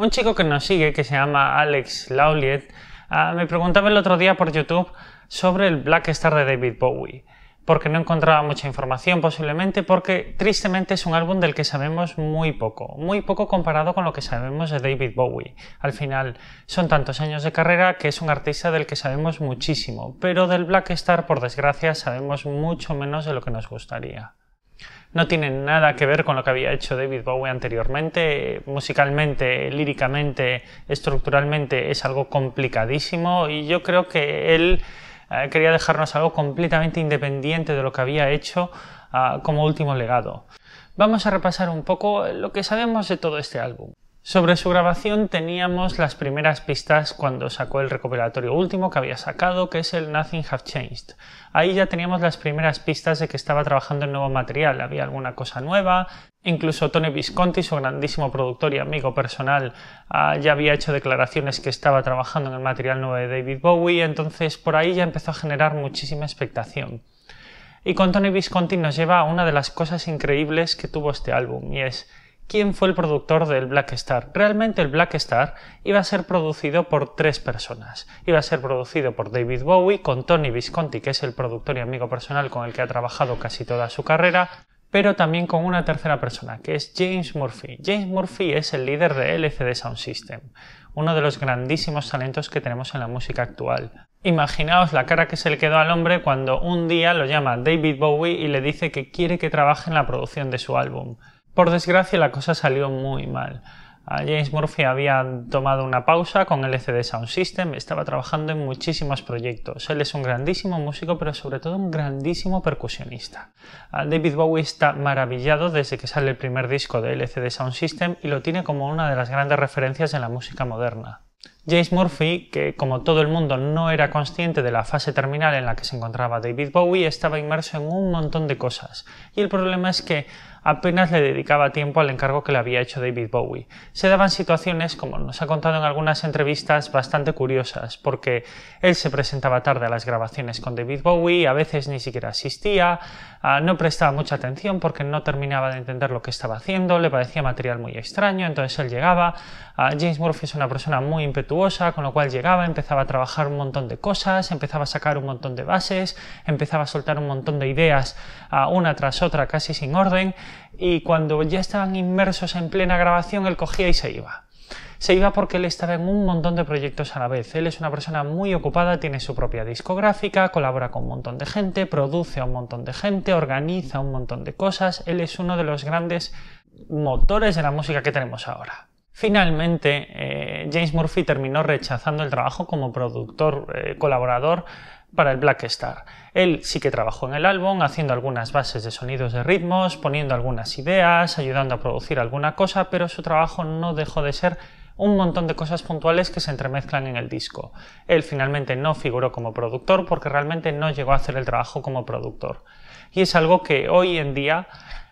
Un chico que nos sigue, que se llama Alex Lauliet, ah, me preguntaba el otro día por YouTube sobre el Black Star de David Bowie, porque no encontraba mucha información posiblemente, porque tristemente es un álbum del que sabemos muy poco, muy poco comparado con lo que sabemos de David Bowie. Al final, son tantos años de carrera que es un artista del que sabemos muchísimo, pero del Black Star, por desgracia, sabemos mucho menos de lo que nos gustaría no tiene nada que ver con lo que había hecho David Bowie anteriormente. Musicalmente, líricamente, estructuralmente es algo complicadísimo y yo creo que él eh, quería dejarnos algo completamente independiente de lo que había hecho ah, como último legado. Vamos a repasar un poco lo que sabemos de todo este álbum. Sobre su grabación teníamos las primeras pistas cuando sacó el recuperatorio último que había sacado, que es el Nothing Have Changed. Ahí ya teníamos las primeras pistas de que estaba trabajando en nuevo material, había alguna cosa nueva, incluso Tony Visconti, su grandísimo productor y amigo personal, ah, ya había hecho declaraciones que estaba trabajando en el material nuevo de David Bowie, entonces por ahí ya empezó a generar muchísima expectación. Y con Tony Visconti nos lleva a una de las cosas increíbles que tuvo este álbum, y es quién fue el productor del Black Star. Realmente el Black Star iba a ser producido por tres personas. Iba a ser producido por David Bowie, con Tony Visconti, que es el productor y amigo personal con el que ha trabajado casi toda su carrera, pero también con una tercera persona, que es James Murphy. James Murphy es el líder de LCD Sound System, uno de los grandísimos talentos que tenemos en la música actual. Imaginaos la cara que se le quedó al hombre cuando un día lo llama David Bowie y le dice que quiere que trabaje en la producción de su álbum. Por desgracia la cosa salió muy mal. James Murphy había tomado una pausa con LCD Sound System, estaba trabajando en muchísimos proyectos. Él es un grandísimo músico, pero sobre todo un grandísimo percusionista. David Bowie está maravillado desde que sale el primer disco de LCD Sound System y lo tiene como una de las grandes referencias en la música moderna. James Murphy, que como todo el mundo no era consciente de la fase terminal en la que se encontraba David Bowie, estaba inmerso en un montón de cosas. Y el problema es que apenas le dedicaba tiempo al encargo que le había hecho David Bowie. Se daban situaciones, como nos ha contado en algunas entrevistas, bastante curiosas, porque él se presentaba tarde a las grabaciones con David Bowie, a veces ni siquiera asistía, ah, no prestaba mucha atención porque no terminaba de entender lo que estaba haciendo, le parecía material muy extraño, entonces él llegaba. Ah, James Murphy es una persona muy impetuosa, con lo cual llegaba, empezaba a trabajar un montón de cosas, empezaba a sacar un montón de bases, empezaba a soltar un montón de ideas ah, una tras otra casi sin orden, y cuando ya estaban inmersos en plena grabación, él cogía y se iba. Se iba porque él estaba en un montón de proyectos a la vez. Él es una persona muy ocupada, tiene su propia discográfica, colabora con un montón de gente, produce a un montón de gente, organiza un montón de cosas. Él es uno de los grandes motores de la música que tenemos ahora. Finalmente, eh, James Murphy terminó rechazando el trabajo como productor eh, colaborador para el Black Star. Él sí que trabajó en el álbum, haciendo algunas bases de sonidos de ritmos, poniendo algunas ideas, ayudando a producir alguna cosa, pero su trabajo no dejó de ser un montón de cosas puntuales que se entremezclan en el disco. Él finalmente no figuró como productor porque realmente no llegó a hacer el trabajo como productor. Y es algo que hoy en día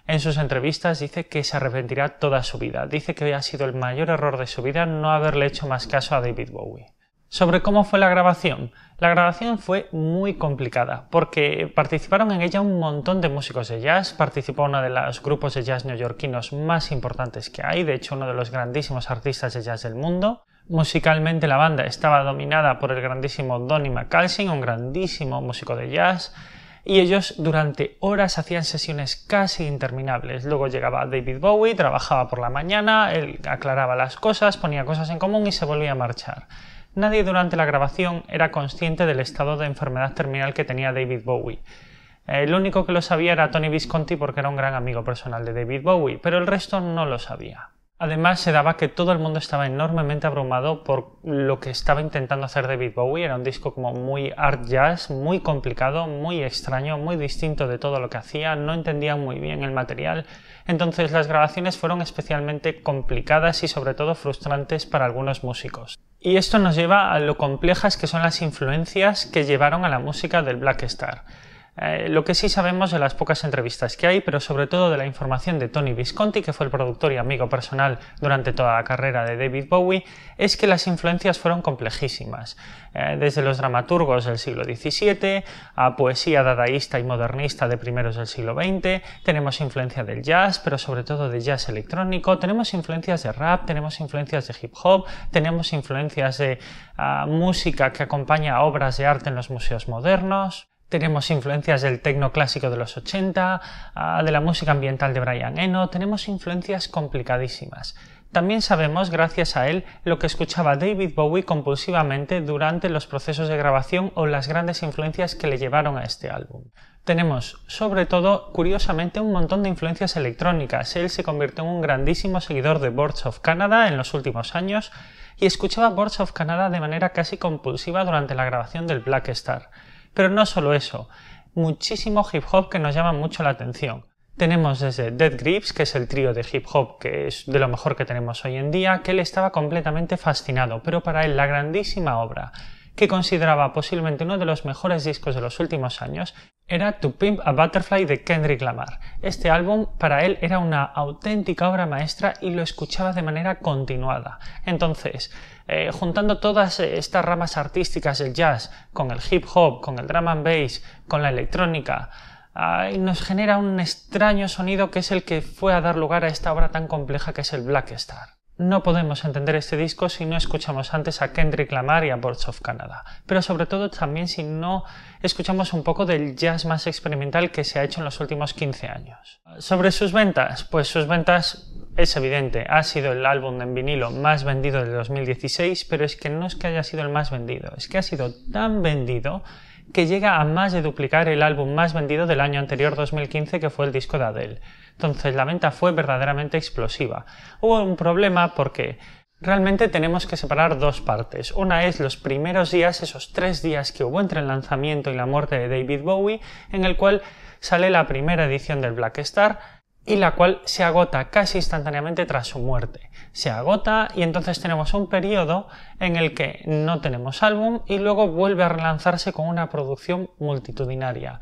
en sus entrevistas dice que se arrepentirá toda su vida. Dice que ha sido el mayor error de su vida no haberle hecho más caso a David Bowie. Sobre cómo fue la grabación. La grabación fue muy complicada porque participaron en ella un montón de músicos de jazz, participó uno de los grupos de jazz neoyorquinos más importantes que hay, de hecho uno de los grandísimos artistas de jazz del mundo. Musicalmente la banda estaba dominada por el grandísimo Donny McCalsin, un grandísimo músico de jazz, y ellos durante horas hacían sesiones casi interminables. Luego llegaba David Bowie, trabajaba por la mañana, él aclaraba las cosas, ponía cosas en común y se volvía a marchar. Nadie durante la grabación era consciente del estado de enfermedad terminal que tenía David Bowie. El único que lo sabía era Tony Visconti porque era un gran amigo personal de David Bowie, pero el resto no lo sabía. Además, se daba que todo el mundo estaba enormemente abrumado por lo que estaba intentando hacer David Bowie. Era un disco como muy art jazz, muy complicado, muy extraño, muy distinto de todo lo que hacía. No entendía muy bien el material. Entonces, las grabaciones fueron especialmente complicadas y sobre todo frustrantes para algunos músicos. Y esto nos lleva a lo complejas que son las influencias que llevaron a la música del Black Star. Eh, lo que sí sabemos de las pocas entrevistas que hay, pero sobre todo de la información de Tony Visconti, que fue el productor y amigo personal durante toda la carrera de David Bowie, es que las influencias fueron complejísimas, eh, desde los dramaturgos del siglo XVII a poesía dadaísta y modernista de primeros del siglo XX, tenemos influencia del jazz, pero sobre todo de jazz electrónico, tenemos influencias de rap, tenemos influencias de hip hop, tenemos influencias de ah, música que acompaña a obras de arte en los museos modernos, tenemos influencias del tecno clásico de los 80, ah, de la música ambiental de Brian Eno, tenemos influencias complicadísimas. También sabemos, gracias a él, lo que escuchaba David Bowie compulsivamente durante los procesos de grabación o las grandes influencias que le llevaron a este álbum. Tenemos, sobre todo, curiosamente, un montón de influencias electrónicas. Él se convirtió en un grandísimo seguidor de Boards of Canada en los últimos años y escuchaba Boards of Canada de manera casi compulsiva durante la grabación del Black Star. Pero no solo eso, muchísimo hip hop que nos llama mucho la atención. Tenemos desde Dead Grips, que es el trío de hip hop que es de lo mejor que tenemos hoy en día, que él estaba completamente fascinado, pero para él la grandísima obra que consideraba posiblemente uno de los mejores discos de los últimos años era To Pimp a Butterfly de Kendrick Lamar. Este álbum para él era una auténtica obra maestra y lo escuchaba de manera continuada. Entonces, eh, juntando todas eh, estas ramas artísticas del jazz con el hip hop, con el drum and bass, con la electrónica, nos genera un extraño sonido que es el que fue a dar lugar a esta obra tan compleja que es el Black Star. No podemos entender este disco si no escuchamos antes a Kendrick Lamar y a Boards of Canada, pero sobre todo también si no escuchamos un poco del jazz más experimental que se ha hecho en los últimos 15 años. Sobre sus ventas, pues sus ventas es evidente, ha sido el álbum en vinilo más vendido del 2016, pero es que no es que haya sido el más vendido, es que ha sido tan vendido que llega a más de duplicar el álbum más vendido del año anterior 2015 que fue el disco de Adele. Entonces la venta fue verdaderamente explosiva. Hubo un problema porque Realmente tenemos que separar dos partes. Una es los primeros días, esos tres días que hubo entre el lanzamiento y la muerte de David Bowie, en el cual sale la primera edición del Black Star, y la cual se agota casi instantáneamente tras su muerte. Se agota y entonces tenemos un periodo en el que no tenemos álbum y luego vuelve a relanzarse con una producción multitudinaria.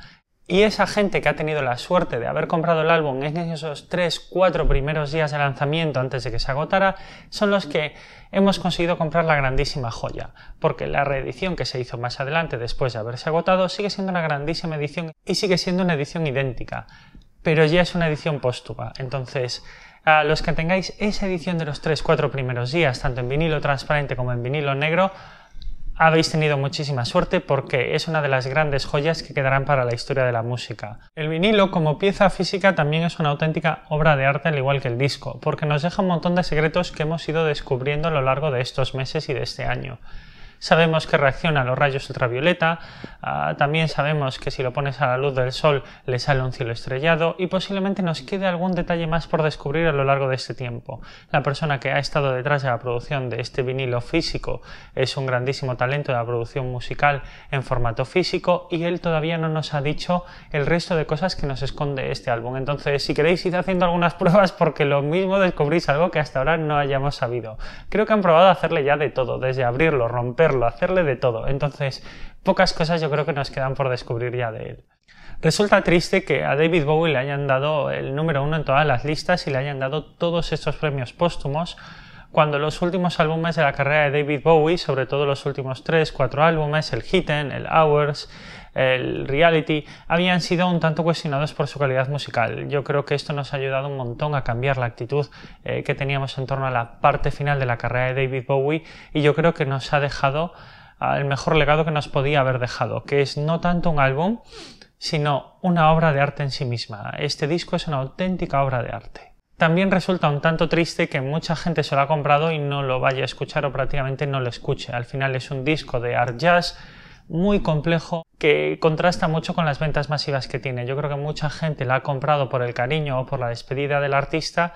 Y esa gente que ha tenido la suerte de haber comprado el álbum en esos 3-4 primeros días de lanzamiento antes de que se agotara, son los que hemos conseguido comprar la grandísima joya, porque la reedición que se hizo más adelante después de haberse agotado sigue siendo una grandísima edición y sigue siendo una edición idéntica pero ya es una edición póstuma. Entonces, a los que tengáis esa edición de los 3-4 primeros días, tanto en vinilo transparente como en vinilo negro, habéis tenido muchísima suerte porque es una de las grandes joyas que quedarán para la historia de la música. El vinilo como pieza física también es una auténtica obra de arte al igual que el disco, porque nos deja un montón de secretos que hemos ido descubriendo a lo largo de estos meses y de este año. Sabemos que reacciona a los rayos ultravioleta, ah, también sabemos que si lo pones a la luz del sol le sale un cielo estrellado y posiblemente nos quede algún detalle más por descubrir a lo largo de este tiempo. La persona que ha estado detrás de la producción de este vinilo físico es un grandísimo talento de la producción musical en formato físico y él todavía no nos ha dicho el resto de cosas que nos esconde este álbum. Entonces, si queréis ir haciendo algunas pruebas porque lo mismo descubrís algo que hasta ahora no hayamos sabido. Creo que han probado hacerle ya de todo, desde abrirlo, romperlo hacerle de todo. Entonces, pocas cosas yo creo que nos quedan por descubrir ya de él. Resulta triste que a David Bowie le hayan dado el número uno en todas las listas y le hayan dado todos estos premios póstumos cuando los últimos álbumes de la carrera de David Bowie, sobre todo los últimos tres, cuatro álbumes, el Hidden, el Hours, el reality, habían sido un tanto cuestionados por su calidad musical. Yo creo que esto nos ha ayudado un montón a cambiar la actitud eh, que teníamos en torno a la parte final de la carrera de David Bowie y yo creo que nos ha dejado ah, el mejor legado que nos podía haber dejado, que es no tanto un álbum, sino una obra de arte en sí misma. Este disco es una auténtica obra de arte. También resulta un tanto triste que mucha gente se lo ha comprado y no lo vaya a escuchar o prácticamente no lo escuche. Al final es un disco de art jazz muy complejo que contrasta mucho con las ventas masivas que tiene. Yo creo que mucha gente la ha comprado por el cariño o por la despedida del artista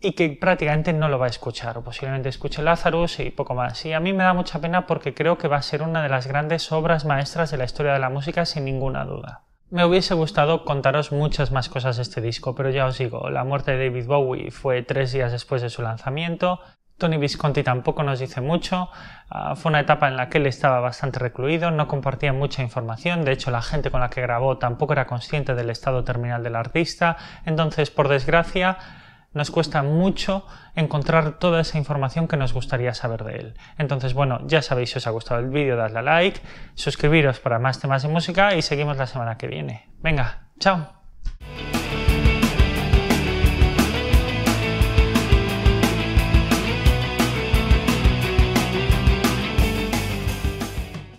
y que prácticamente no lo va a escuchar, o posiblemente escuche Lazarus y poco más. Y a mí me da mucha pena porque creo que va a ser una de las grandes obras maestras de la historia de la música sin ninguna duda. Me hubiese gustado contaros muchas más cosas de este disco, pero ya os digo, la muerte de David Bowie fue tres días después de su lanzamiento, Tony Visconti tampoco nos dice mucho. Ah, fue una etapa en la que él estaba bastante recluido, no compartía mucha información. De hecho, la gente con la que grabó tampoco era consciente del estado terminal del artista. Entonces, por desgracia, nos cuesta mucho encontrar toda esa información que nos gustaría saber de él. Entonces, bueno, ya sabéis si os ha gustado el vídeo, dadle a like, suscribiros para más temas de música y seguimos la semana que viene. Venga, chao.